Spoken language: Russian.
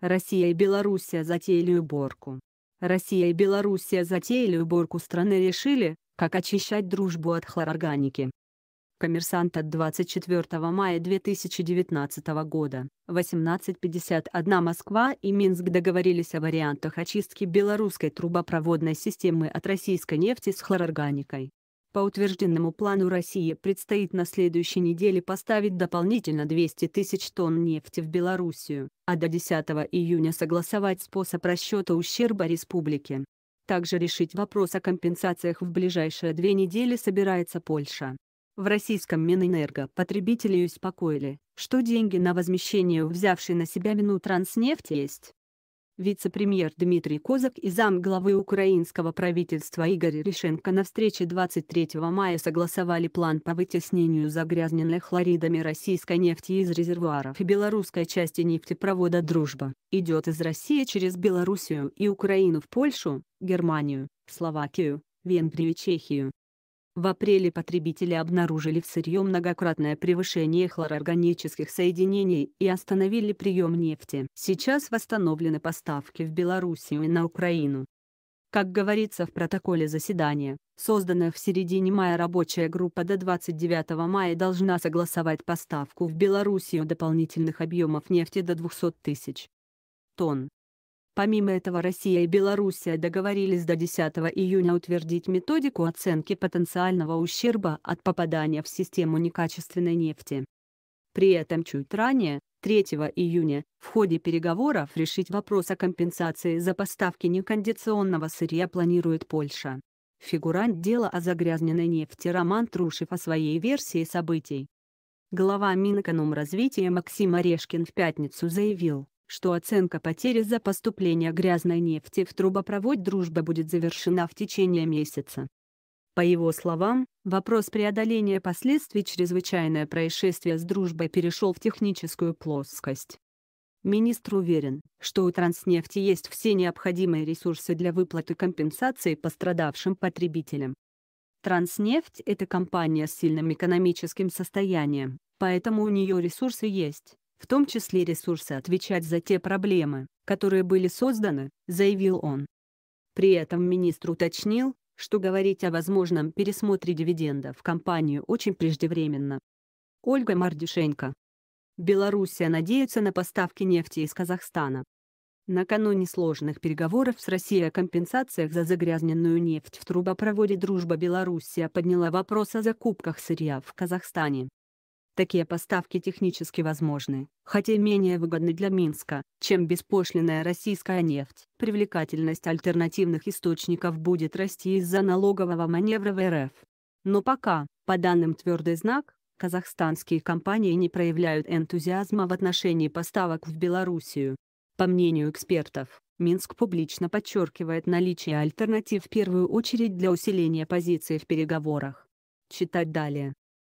Россия и Белоруссия затеяли уборку. Россия и Белоруссия затеяли уборку страны решили, как очищать дружбу от хлорорганики. Коммерсант от 24 мая 2019 года, 18.51 Москва и Минск договорились о вариантах очистки белорусской трубопроводной системы от российской нефти с хлорорганикой. По утвержденному плану России предстоит на следующей неделе поставить дополнительно 200 тысяч тонн нефти в Белоруссию, а до 10 июня согласовать способ расчета ущерба республике. Также решить вопрос о компенсациях в ближайшие две недели собирается Польша. В российском Минэнерго потребители успокоили, что деньги на возмещение взявшей на себя транснефти есть вице-премьер Дмитрий Козак и зам главы украинского правительства Игорь Решенко на встрече 23 мая согласовали план по вытеснению загрязненных хлоридами российской нефти из резервуаров и белорусской части нефтепровода «Дружба» идет из России через Белоруссию и Украину в Польшу, Германию, Словакию, Венгрию и Чехию. В апреле потребители обнаружили в сырье многократное превышение хлорорганических соединений и остановили прием нефти. Сейчас восстановлены поставки в Белоруссию и на Украину. Как говорится в протоколе заседания, созданная в середине мая рабочая группа до 29 мая должна согласовать поставку в Белоруссию дополнительных объемов нефти до 200 тысяч тонн. Помимо этого Россия и Белоруссия договорились до 10 июня утвердить методику оценки потенциального ущерба от попадания в систему некачественной нефти. При этом чуть ранее, 3 июня, в ходе переговоров решить вопрос о компенсации за поставки некондиционного сырья планирует Польша. Фигурант дела о загрязненной нефти Роман Трушев о своей версии событий. Глава Минэкономразвития Максим Орешкин в пятницу заявил, что оценка потери за поступление грязной нефти в трубопровод «Дружба» будет завершена в течение месяца. По его словам, вопрос преодоления последствий чрезвычайное происшествие с «Дружбой» перешел в техническую плоскость. Министр уверен, что у «Транснефти» есть все необходимые ресурсы для выплаты компенсации пострадавшим потребителям. «Транснефть» — это компания с сильным экономическим состоянием, поэтому у нее ресурсы есть, в том числе ресурсы отвечать за те проблемы, которые были созданы, заявил он. При этом министр уточнил, что говорить о возможном пересмотре дивиденда в компанию очень преждевременно. Ольга Мардюшенко. Белоруссия надеется на поставки нефти из Казахстана. Накануне сложных переговоров с Россией о компенсациях за загрязненную нефть в трубопроводе «Дружба Белоруссия» подняла вопрос о закупках сырья в Казахстане, Такие поставки технически возможны, хотя менее выгодны для Минска, чем беспошлинная российская нефть. Привлекательность альтернативных источников будет расти из-за налогового маневра в РФ. Но пока, по данным «Твердый знак», казахстанские компании не проявляют энтузиазма в отношении поставок в Белоруссию. По мнению экспертов, Минск публично подчеркивает наличие альтернатив в первую очередь для усиления позиции в переговорах. Читать далее.